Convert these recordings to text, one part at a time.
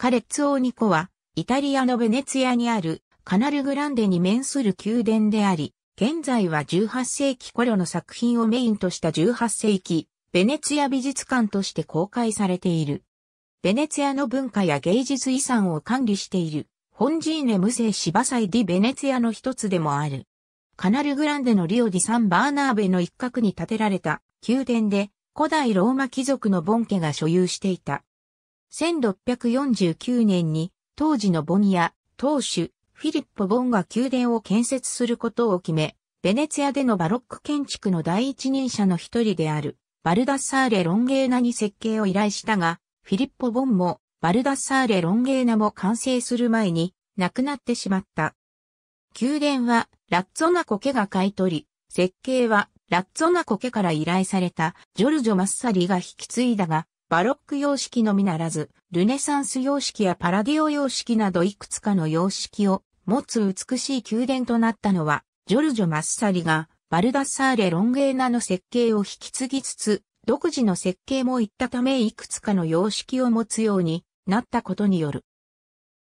カレッツオーニコは、イタリアのベネツィアにあるカナルグランデに面する宮殿であり、現在は18世紀頃の作品をメインとした18世紀、ベネツィア美術館として公開されている。ベネツィアの文化や芸術遺産を管理している、ホンジーネ無制芝祭ディベネツィアの一つでもある。カナルグランデのリオディサンバーナーベの一角に建てられた宮殿で、古代ローマ貴族のボンケが所有していた1649年に当時のボニア、当主、フィリッポ・ボンが宮殿を建設することを決め、ベネツィアでのバロック建築の第一人者の一人である、バルダッサーレ・ロンゲーナに設計を依頼したが、フィリッポ・ボンも、バルダッサーレ・ロンゲーナも完成する前に、亡くなってしまった。宮殿は、ラッツォナコケが買い取り、設計は、ラッツォナコケから依頼された、ジョルジョ・マッサリが引き継いだが、バロック様式のみならず、ルネサンス様式やパラディオ様式などいくつかの様式を持つ美しい宮殿となったのは、ジョルジョ・マッサリが、バルダッサーレ・ロンゲーナの設計を引き継ぎつつ、独自の設計もいったためいくつかの様式を持つようになったことによる。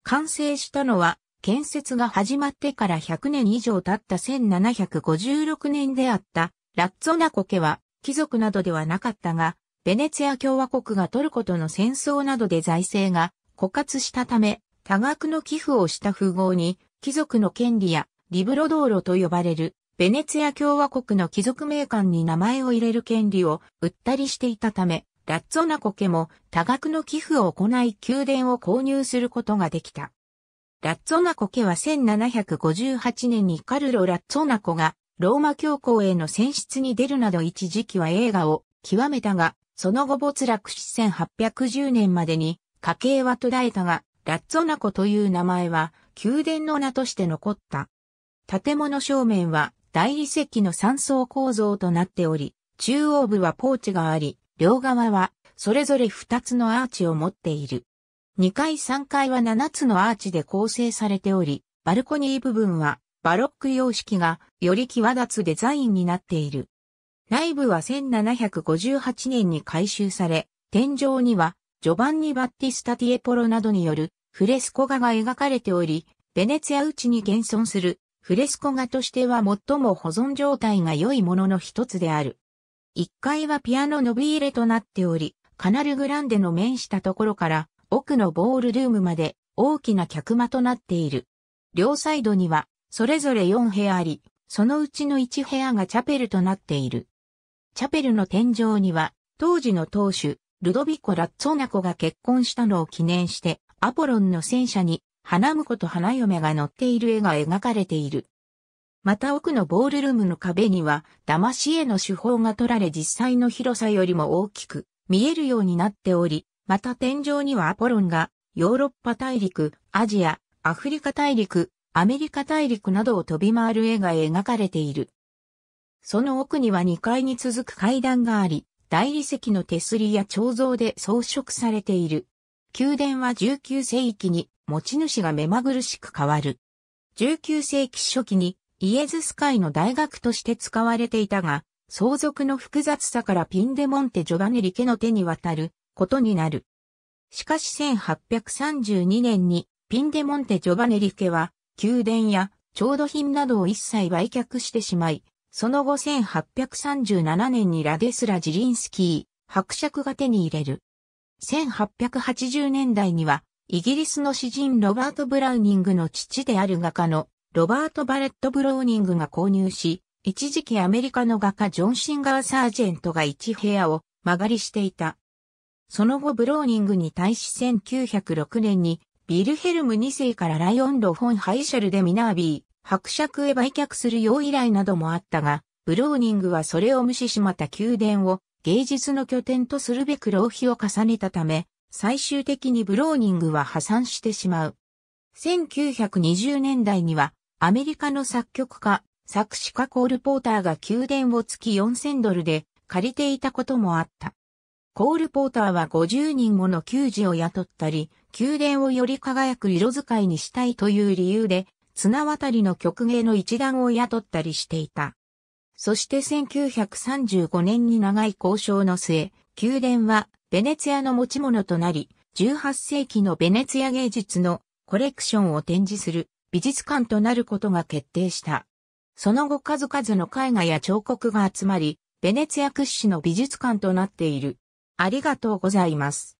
完成したのは、建設が始まってから100年以上経った1756年であった、ラッツォナコ家は、貴族などではなかったが、ベネツィア共和国がトルコとの戦争などで財政が枯渇したため、多額の寄付をした富豪に、貴族の権利やリブロ道路と呼ばれる、ベネツィア共和国の貴族名館に名前を入れる権利を売ったりしていたため、ラッツォナコ家も多額の寄付を行い宮殿を購入することができた。ラッツォナコ家は1758年にカルロ・ラッツォナコがローマ教皇への選出に出るなど一時期は映画を極めたが、その後没落し1810年までに家計は途絶えたが、ラッツォナコという名前は宮殿の名として残った。建物正面は大理石の3層構造となっており、中央部はポーチがあり、両側はそれぞれ2つのアーチを持っている。2階3階は7つのアーチで構成されており、バルコニー部分はバロック様式がより際立つデザインになっている。内部は1758年に改修され、天井にはジョバンニ・バッティスタ・ティエポロなどによるフレスコ画が描かれており、ベネツィア内に現存するフレスコ画としては最も保存状態が良いものの一つである。1階はピアノのビーレとなっており、カナルグランデの面したところから奥のボールルームまで大きな客間となっている。両サイドにはそれぞれ4部屋あり、そのうちの1部屋がチャペルとなっている。チャペルの天井には、当時の当主、ルドビコ・ラッツォナコが結婚したのを記念して、アポロンの戦車に、花婿と花嫁が乗っている絵が描かれている。また奥のボールルームの壁には、騙し絵の手法が取られ実際の広さよりも大きく、見えるようになっており、また天井にはアポロンが、ヨーロッパ大陸、アジア、アフリカ大陸、アメリカ大陸などを飛び回る絵が描かれている。その奥には2階に続く階段があり、大理石の手すりや彫像で装飾されている。宮殿は19世紀に持ち主が目まぐるしく変わる。19世紀初期にイエズス会の大学として使われていたが、相続の複雑さからピンデモンテ・ジョバネリ家の手に渡ることになる。しかし1832年にピンデモンテ・ジョバネリ家は宮殿や調度品などを一切売却してしまい、その後1837年にラデスラ・ジリンスキー、伯爵が手に入れる。1880年代には、イギリスの詩人ロバート・ブラウニングの父である画家のロバート・バレット・ブローニングが購入し、一時期アメリカの画家ジョン・シンガー・サージェントが一部屋を間借りしていた。その後ブローニングに対し1906年にビルヘルム2世からライオン・ロフォン・ハイシャルでミナービー、伯爵へ売却するよう依頼などもあったが、ブローニングはそれを無視しまた宮殿を芸術の拠点とするべく浪費を重ねたため、最終的にブローニングは破産してしまう。1920年代にはアメリカの作曲家、作詞家コール・ポーターが宮殿を月4000ドルで借りていたこともあった。コール・ポーターは50人もの球児を雇ったり、宮殿をより輝く色使いにしたいという理由で、綱渡りの曲芸の一団を雇ったりしていた。そして1935年に長い交渉の末、宮殿はベネツィアの持ち物となり、18世紀のベネツィア芸術のコレクションを展示する美術館となることが決定した。その後数々の絵画や彫刻が集まり、ベネツィア屈指の美術館となっている。ありがとうございます。